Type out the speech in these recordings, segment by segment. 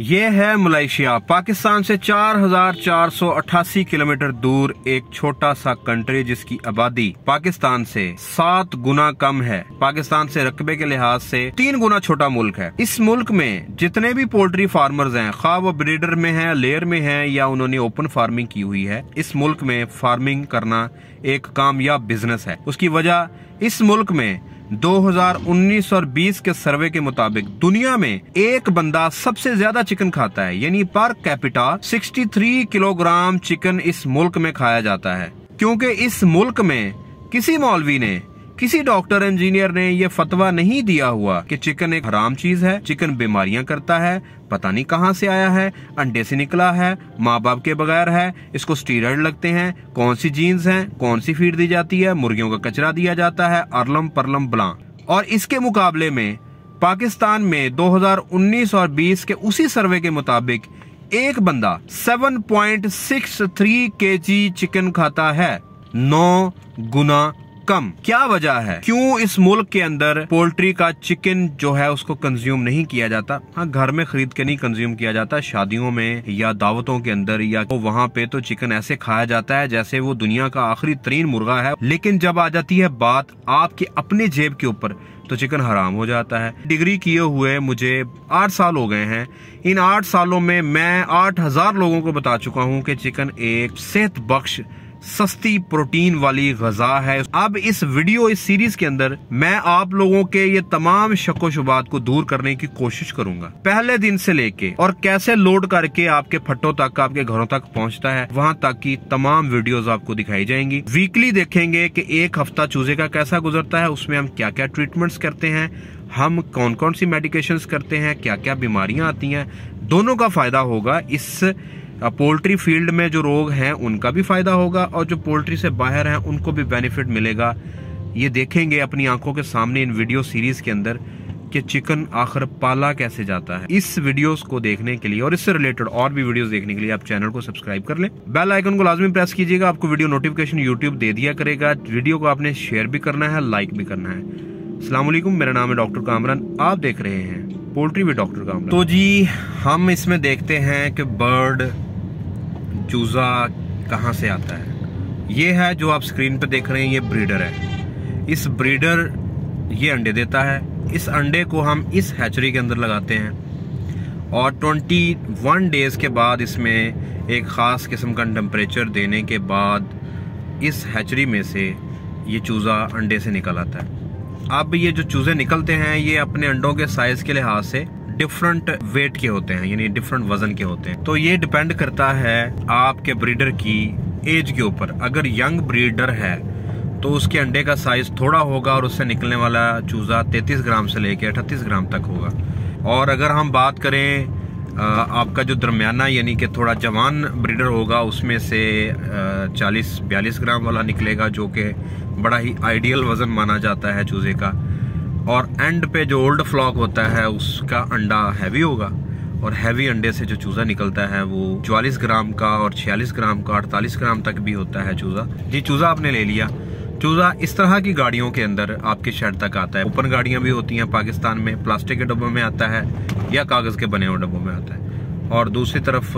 ये है मलेशिया पाकिस्तान से 4,488 किलोमीटर दूर एक छोटा सा कंट्री जिसकी आबादी पाकिस्तान से सात गुना कम है पाकिस्तान से रकबे के लिहाज से तीन गुना छोटा मुल्क है इस मुल्क में जितने भी पोल्ट्री फार्मर्स हैं खा वो ब्रीडर में हैं लेयर में हैं या उन्होंने ओपन फार्मिंग की हुई है इस मुल्क में फार्मिंग करना एक कामयाब बिजनेस है उसकी वजह इस मुल्क में 2019 और 20 के सर्वे के मुताबिक दुनिया में एक बंदा सबसे ज्यादा चिकन खाता है यानी पर कैपिटा 63 किलोग्राम चिकन इस मुल्क में खाया जाता है क्योंकि इस मुल्क में किसी मौलवी ने किसी डॉक्टर इंजीनियर ने ये फतवा नहीं दिया हुआ कि चिकन एक हराम चीज है चिकन बीमारियां करता है पता नहीं कहाँ से आया है अंडे से निकला है माँ बाप के बगैर है इसको स्टीरॉइड लगते हैं कौन सी जीन्स हैं कौन सी फीड दी जाती है मुर्गियों का कचरा दिया जाता है अरलम परलम ब्लां और इसके मुकाबले में पाकिस्तान में उन्नीस और बीस के उसी सर्वे के मुताबिक एक बंदा 7.63 जी चिकन खाता है नौ गुना कम क्या वजह है क्यों इस मुल्क के अंदर पोल्ट्री का चिकन जो है उसको कंज्यूम नहीं किया जाता हाँ घर में खरीद के नहीं कंज्यूम किया जाता शादियों में या दावतों के अंदर या तो वहाँ पे तो चिकन ऐसे खाया जाता है जैसे वो दुनिया का आखिरी तरीन मुर्गा है लेकिन जब आ जाती है बात आपके अपने जेब के ऊपर तो चिकन हराम हो जाता है डिग्री किए हुए मुझे आठ साल हो गए हैं इन आठ सालों में मैं आठ हजार लोगों को बता चुका हूँ कि चिकन एक सेहत बख्श सस्ती प्रोटीन वाली गजा है अब इस वीडियो इस सीरीज के अंदर मैं आप लोगों के ये तमाम शको शुबात को दूर करने की कोशिश करूंगा पहले दिन से लेके और कैसे लोड करके आपके फटो तक आपके घरों तक पहुंचता है वहां तक की तमाम वीडियोस आपको दिखाई जाएंगी वीकली देखेंगे कि एक हफ्ता चूजे का कैसा गुजरता है उसमें हम क्या क्या ट्रीटमेंट करते हैं हम कौन कौन सी मेडिकेशन करते हैं क्या क्या बीमारियां आती हैं दोनों का फायदा होगा इस पोल्ट्री फील्ड में जो रोग हैं उनका भी फायदा होगा और जो पोल्ट्री से बाहर हैं उनको भी बेनिफिट मिलेगा ये देखेंगे अपनी आंखों के सामने इन वीडियो सीरीज के अंदर कि चिकन आखिर पाला कैसे जाता है इस वीडियोस को देखने के लिए और इससे रिलेटेड और भी वीडियोस देखने के लिए आप चैनल को सब्सक्राइब कर लें बेल आइकन को लाजमी प्रेस कीजिएगा आपको वीडियो नोटिफिकेशन यूट्यूब दे दिया करेगा वीडियो को आपने शेयर भी करना है लाइक भी करना है सलामकुम मेरा नाम है डॉक्टर कामरान आप देख रहे हैं पोल्ट्री भी डॉक्टर कामरान तो जी हम इसमें देखते हैं कि बर्ड चूज़ा कहाँ से आता है ये है जो आप स्क्रीन पर देख रहे हैं ये ब्रीडर है इस ब्रीडर ये अंडे देता है इस अंडे को हम इस हैचरी के अंदर लगाते हैं और 21 डेज़ के बाद इसमें एक ख़ास किस्म का टम्परेचर देने के बाद इस हैचरी में से ये चूज़ा अंडे से निकल आता है अब ये जो चूज़े निकलते हैं ये अपने अंडों के साइज़ के लिहाज से डिफरेंट वेट के होते हैं यानी डिफरेंट वजन के होते हैं तो ये डिपेंड करता है आपके ब्रीडर की एज के ऊपर अगर यंग ब्रीडर है तो उसके अंडे का साइज थोड़ा होगा और उससे निकलने वाला चूजा 33 ग्राम से लेके 38 ग्राम तक होगा और अगर हम बात करें आपका जो दरमियाना यानी कि थोड़ा जवान ब्रीडर होगा उसमें से 40-42 ग्राम वाला निकलेगा जो कि बड़ा ही आइडियल वज़न माना जाता है चूज़े का और एंड पे जो ओल्ड फ्लॉक होता है उसका अंडा हैवी होगा और हैवी अंडे से जो चूज़ा निकलता है वो चवालीस ग्राम का और छियालीस ग्राम का अड़तालीस ग्राम तक भी होता है चूज़ा जी चूज़ा आपने ले लिया चूज़ा इस तरह की गाड़ियों के अंदर आपके शहर तक आता है ओपन गाड़ियाँ भी होती हैं पाकिस्तान में प्लास्टिक के डब्बों में आता है या कागज़ के बने हुए डब्बों में आता है और दूसरी तरफ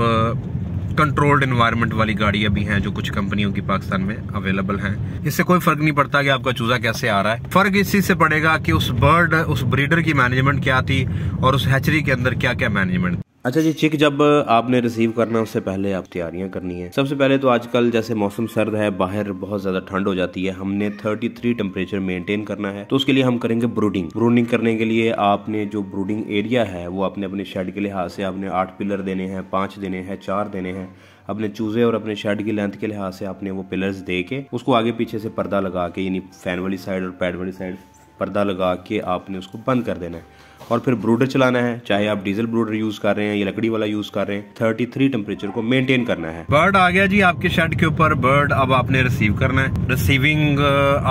कंट्रोल्ड इन्वायरमेंट वाली गाड़ियां भी हैं जो कुछ कंपनियों की पाकिस्तान में अवेलेबल हैं इससे कोई फर्क नहीं पड़ता कि आपका चूजा कैसे आ रहा है फर्क इस चीज से पड़ेगा कि उस बर्ड उस ब्रीडर की मैनेजमेंट क्या थी और उस हैचरी के अंदर क्या क्या मैनेजमेंट अच्छा जी चिक जब आपने रिसीव करना है उससे पहले आप तैयारियां करनी है सबसे पहले तो आजकल जैसे मौसम सर्द है बाहर बहुत ज्यादा ठंड हो जाती है हमने 33 टेम्परेचर मेंटेन करना है तो उसके लिए हम करेंगे ब्रूडिंग ब्रूडिंग करने के लिए आपने जो ब्रूडिंग एरिया है वो आपने अपने शेड के लिहाज से आपने आठ पिलर देने हैं पाँच देने हैं चार देने हैं अपने चूजे और अपने शेड की लेंथ के लिहाज से आपने वो पिलर्स दे के उसको आगे पीछे से पर्दा लगा के यानी फैन वाली साइड और पैड वाली साइड पर्दा लगा के आपने उसको बंद कर देना है और फिर ब्रूडर चलाना है चाहे आप डीजल ब्रूडर यूज कर रहे हैं या लकड़ी वाला यूज कर रहे हैं थर्टी थ्री टेम्परेचर को मेनटेन करना है बर्ड आ गया जी आपके शेड के ऊपर बर्ड अब आपने रिसीव करना है रिसीविंग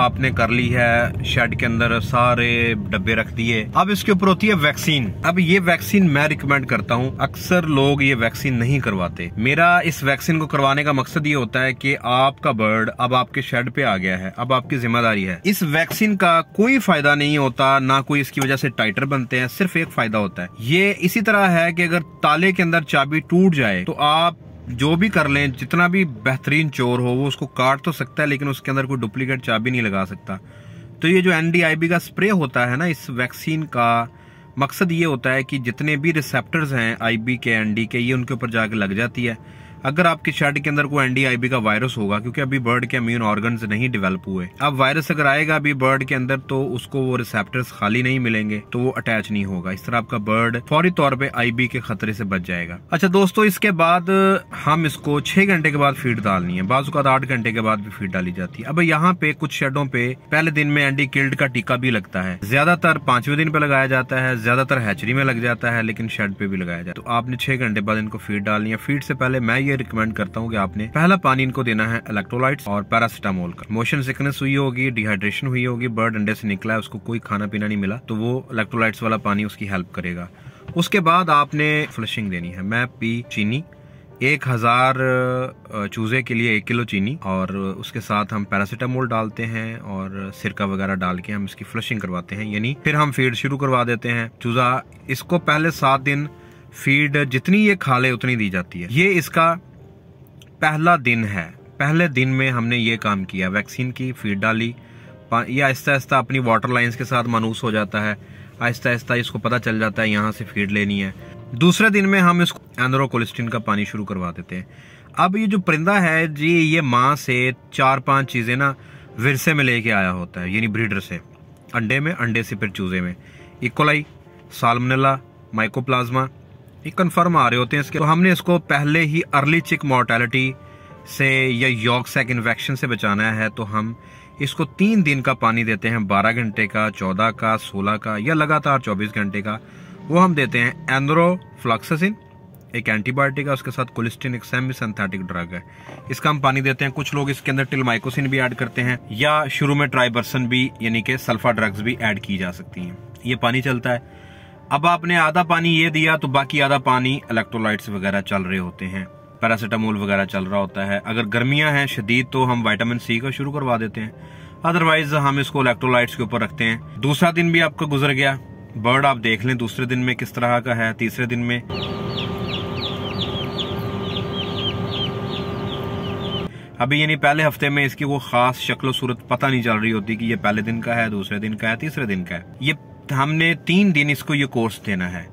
आपने कर ली है शेड के अंदर सारे डब्बे रख दिए अब इसके ऊपर होती है वैक्सीन अब ये वैक्सीन मैं रिकमेंड करता हूँ अक्सर लोग ये वैक्सीन नहीं करवाते मेरा इस वैक्सीन को करवाने का मकसद ये होता है कि आपका बर्ड अब आपके शेड पे आ गया है अब आपकी जिम्मेदारी है इस वैक्सीन का कोई फायदा नहीं होता ना कोई इसकी वजह से टाइटर बनते हैं सिर्फ एक फायदा होता है ये इसी तरह है कि अगर ताले के अंदर चाबी टूट जाए तो आप जो भी कर लें जितना भी बेहतरीन चोर हो वो उसको काट तो सकता है लेकिन उसके अंदर कोई डुप्लीकेट चाबी नहीं लगा सकता तो ये जो एनडीआईबी का स्प्रे होता है ना इस वैक्सीन का मकसद ये होता है कि जितने भी रिसेप्टर्स हैं आईबी के एनडी के ये उनके ऊपर जाके लग जाती है अगर आपके शर्ट के अंदर कोई एनडीआईबी का वायरस होगा क्योंकि अभी बर्ड के अम्यून ऑर्गन नहीं डेवलप हुए अब वायरस अगर आएगा अभी बर्ड के अंदर तो उसको वो रिसेप्टर खाली नहीं मिलेंगे तो वो अटैच नहीं होगा इस तरह आपका बर्ड फौरी तौर पर आई के खतरे से बच जाएगा अच्छा दोस्तों इसके बाद हम इसको छह घंटे के बाद फीड डालनी है का आठ घंटे के बाद भी फीड डाली जाती है अब यहाँ पे कुछ शेडों पे पहले दिन में एंडी किल्ड का टीका भी लगता है ज्यादातर पांचवें दिन पे लगाया जाता है ज्यादातर हैचरी में लग जाता है लेकिन शेड पे भी लगाया जाता है तो आपने छह घंटे बाद इनको फीड डालनी है फीड से पहले मैं ये रिकमेंड करता हूँ कि आपने पहला पानी इनको देना है इलेक्ट्रोलाइट और पैरासिटामोल का मोशन सिकनेस हुई होगी डिहाइड्रेशन हुई होगी बर्ड अंडे से निकला है उसको कोई खाना पीना नहीं मिला तो वो इलेक्ट्रोलाइट्स वाला पानी उसकी हेल्प करेगा उसके बाद आपने फ्लशिंग देनी है मैं पी चीनी एक हज़ार चूज़े के लिए एक किलो चीनी और उसके साथ हम पैरासिटामोल डालते हैं और सिरका वगैरह डाल के हम इसकी फ्लशिंग करवाते हैं यानी फिर हम फीड शुरू करवा देते हैं चूज़ा इसको पहले सात दिन फीड जितनी ये खा ले उतनी दी जाती है ये इसका पहला दिन है पहले दिन में हमने ये काम किया वैक्सीन की फीड डाली या आहिस्ता आहिस्ता अपनी वाटर लाइन्स के साथ मानूस हो जाता है आहिस्ता आहिस्ता इसको पता चल जाता है यहाँ से फीड लेनी है दूसरे दिन में हम इसको एंद्रोकोलिस्टिन का पानी शुरू करवा देते हैं अब ये जो परिंदा है जी ये माँ से चार पांच चीज़ें ना विरसे में लेके आया होता है यानी ब्रीडर से अंडे में अंडे से फिर चूजे में इकोलाई सालमनेला माइकोप्लाज्मा ये कन्फर्म आ रहे होते हैं इसके तो हमने इसको पहले ही अर्ली चिक मोर्टेलिटी से या यॉक सैक इन्फेक्शन से बचाना है तो हम इसको तीन दिन का पानी देते हैं बारह घंटे का चौदह का सोलह का या लगातार चौबीस घंटे का वो हम देते हैं एनरोफ्लॉक्सिन एक एंटीबायोटिक है उसके साथ कोलिस्टिन एक सेमी सिंथेटिक ड्रग है इसका हम पानी देते हैं कुछ लोग इसके अंदर टिलमाइकोसिन भी ऐड करते हैं या शुरू में ट्राइबर्सन भी यानी कि सल्फा ड्रग्स भी ऐड की जा सकती हैं ये पानी चलता है अब आपने आधा पानी ये दिया तो बाकी आधा पानी इलेक्ट्रोलाइट्स वगैरह चल रहे होते हैं पैरासीटामोल वगैरह चल रहा होता है अगर गर्मियां हैं शदीद तो हम वाइटामिन सी का शुरू करवा देते हैं अदरवाइज हम इसको इलेक्ट्रोलाइट्स के ऊपर रखते हैं दूसरा दिन भी आपका गुजर गया बर्ड आप देख लें दूसरे दिन में किस तरह का है तीसरे दिन में अभी यानी पहले हफ्ते में इसकी वो खास शक्ल सूरत पता नहीं चल रही होती कि ये पहले दिन का है दूसरे दिन का है तीसरे दिन का है ये हमने तीन दिन इसको ये कोर्स देना है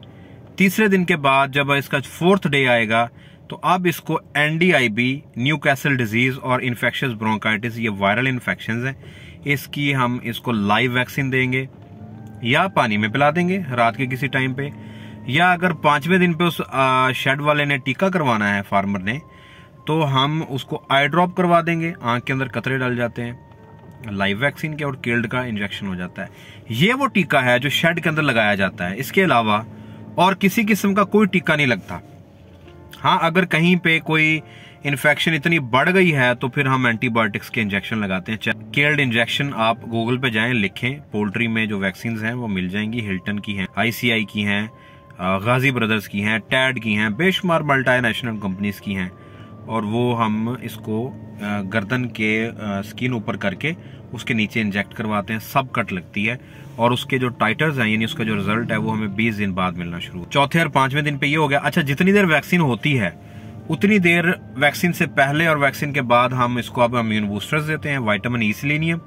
तीसरे दिन के बाद जब इसका फोर्थ डे आएगा तो अब इसको N D I B Newcastle disease और इन्फेक्श ब्रोंकाइटिस ये वायरल इन्फेक्शन हैं इसकी हम इसको लाइव वैक्सीन देंगे या पानी में पिला देंगे रात के किसी टाइम पे या अगर पाँचवें दिन पे उस शेड वाले ने टीका करवाना है फार्मर ने तो हम उसको आई ड्रॉप करवा देंगे आँख के अंदर कतरे डाल जाते हैं लाइव वैक्सीन के और केल्ड का इंजेक्शन हो जाता है ये वो टीका है जो शेड के अंदर लगाया जाता है इसके अलावा और किसी किस्म का कोई टीका नहीं लगता हाँ अगर कहीं पे कोई इन्फेक्शन इतनी बढ़ गई है तो फिर हम एंटीबायोटिक्स के इंजेक्शन लगाते हैं केल्ड इंजेक्शन आप गूगल पे जाएं लिखें पोल्ट्री में जो वैक्सीन हैं वो मिल जाएंगी हिल्टन की हैं आईसीआई की हैं गाजी uh, ब्रदर्स की हैं टैड की हैं बेशुमार मल्टा नेशनल कंपनीज की हैं और वो हम इसको गर्दन के स्किन ऊपर करके उसके नीचे इंजेक्ट करवाते हैं सब कट लगती है और उसके जो टाइटर्स हैं यानी उसका जो रिजल्ट है वो हमें 20 दिन बाद मिलना शुरू चौथे और पांचवें दिन पे ये हो गया अच्छा जितनी देर वैक्सीन होती है उतनी देर वैक्सीन से पहले और वैक्सीन के बाद हम इसको अब इम्यून बूस्टर्स देते हैं वाइटामिन ई सिलीनियम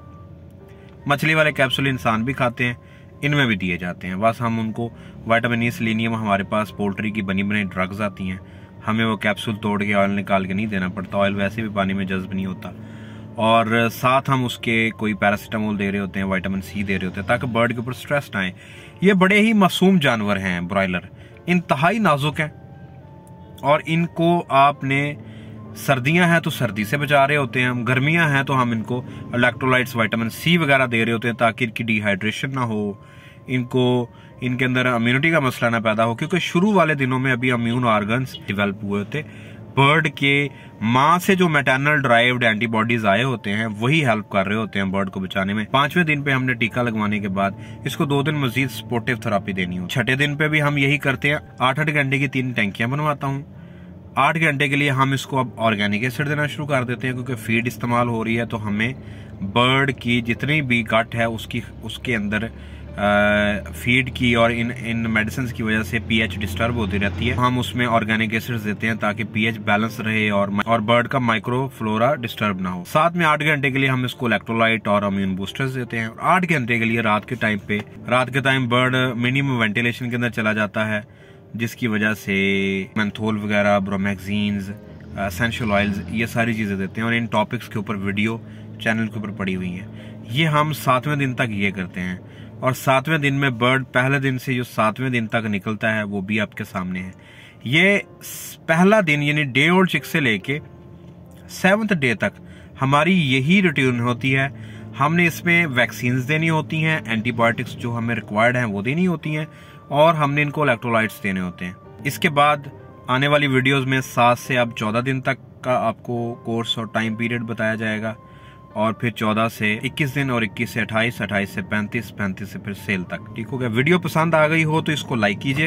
मछली वाले कैप्सूल इंसान भी खाते हैं इनमें भी दिए जाते हैं बस हम उनको वाइटामिन ई सिलेनियम हमारे पास पोल्ट्री की बनी बनी ड्रग्स आती हैं हमें वो कैप्सूल तोड़ के ऑयल निकाल के नहीं देना पड़ता ऑयल वैसे भी पानी में जज्ब नहीं होता और साथ हम उसके कोई पैरासीटामोल दे रहे होते हैं वाइटामिन सी दे रहे होते हैं ताकि बर्ड के ऊपर स्ट्रेस ना आए ये बड़े ही मासूम जानवर हैं ब्रॉयलर इंतहाई नाजुक हैं और इनको आपने सर्दियां हैं तो सर्दी से बचा रहे होते हैं हम गर्मियां हैं तो हम इनको इलेक्ट्रोलाइट्स वाइटामिन सी वगैरह दे रहे होते हैं ताकि इनकी डिहाइड्रेशन ना हो इनको इनके अंदर इम्यूनिटी का मसला ना पैदा हो क्योंकि शुरू वाले दिनों में अभी अम्यून ऑर्गन डेवलप हुए होते बर्ड के माँ से जो मेटर्नल ड्राइव्ड एंटीबॉडीज आए होते हैं वही हेल्प कर रहे होते हैं बर्ड को बचाने में पांचवें दिन पे हमने टीका लगवाने के बाद इसको दो दिन मजीद सपोर्टिव थेरापी देनी हो छठे दिन पे भी हम यही करते हैं आठ आठ घंटे की तीन टैंकियां बनवाता हूँ आठ घंटे के लिए हम इसको अब ऑर्गेनिक एसिड देना शुरू कर देते हैं क्योंकि फीड इस्तेमाल हो रही है तो हमें बर्ड की जितनी भी गट है उसकी उसके अंदर फीड की और इन इन मेडिसिन की वजह से पीएच डिस्टर्ब होती रहती है हम उसमें ऑर्गेनिक एसिड्स देते हैं ताकि पीएच बैलेंस रहे और और बर्ड का माइक्रो फ्लोरा डिस्टर्ब ना हो साथ में आठ घंटे के लिए हम इसको इलेक्ट्रोलाइट और अम्यून बूस्टर्स देते हैं और आठ घंटे के लिए रात के टाइम पे रात के टाइम बर्ड मिनिमम वेंटिलेशन के अंदर चला जाता है जिसकी वजह से मैंथोल वगैरह ब्रोमैगजीन्स असेंशियल ऑयल्स ये सारी चीज़ें देते हैं और इन टॉपिक्स के ऊपर वीडियो चैनल के ऊपर पड़ी हुई है ये हम सातवें दिन तक ये करते हैं और सातवें दिन में बर्ड पहले दिन से जो सातवें दिन तक निकलता है वो भी आपके सामने है ये पहला दिन यानी डे और चिक से लेके सेवन्थ डे तक हमारी यही रूटीन होती है हमने इसमें वैक्सीन्स देनी होती हैं एंटीबायोटिक्स जो हमें रिक्वायर्ड हैं वो देनी होती हैं और हमने इनको इलेक्ट्रोलाइट्स देने होते हैं इसके बाद आने वाली वीडियोस में सात से अब चौदह दिन तक का आपको कोर्स और टाइम पीरियड बताया जाएगा और फिर 14 से 21 दिन और 21 से 28, 28 से 35, 35 से फिर सेल तक ठीक हो गया वीडियो पसंद आ गई हो तो इसको लाइक कीजिए